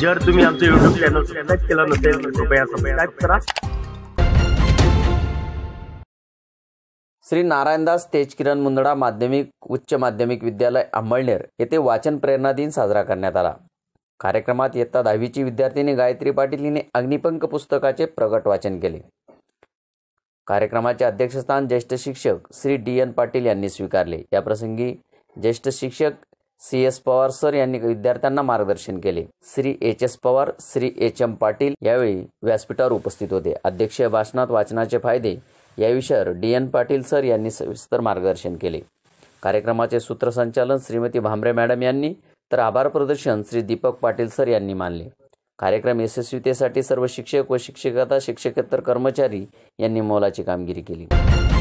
जर तुम्ही आमचं युट्यूब चॅनल सबस्क्राईब केलं नसेल तर कृपया सबस्क्राईब करा श्री नारायणदास तेजकिरण मुंदडा माध्यमिक उच्च माध्यमिक विद्यालय अंबळनेर येथे वाचन प्रेरणा दिन साजरा करण्यात आला कार्यक्रमात इयत्ता दहावीची विद्यार्थिनी गायत्री पाटील हिने अग्निपंख पुस्तकाचे प्रगट वाचन केले कार्यक्रमाचे अध्यक्षस्थान ज्येष्ठ शिक्षक श्री डी एन पाटील यांनी स्वीकारले याप्रसंगी ज्येष्ठ शिक्षक सी एस पवार सर यांनी विद्यार्थ्यांना मार्गदर्शन केले Shri H S Pawar Shri H M Patil यावेळी व्यासपीठावर उपस्थित होते अध्यक्षीय भाषणात वाचनाचे फायदे या विषयावर डी एन पाटील सर यांनी सविस्तर मार्गदर्शन केले कार्यक्रमाचे सूत्रसंचालन श्रीमती भांबरे मॅडम यांनी तर आभार प्रदर्शन श्री दीपक पाटील सर यांनी मानले कार्यक्रम यशस्वीतेसाठी सर्व शिक्षक व शिक्षकता शिक्षकेतर कर्मचारी यांनी मोलाची कामगिरी केली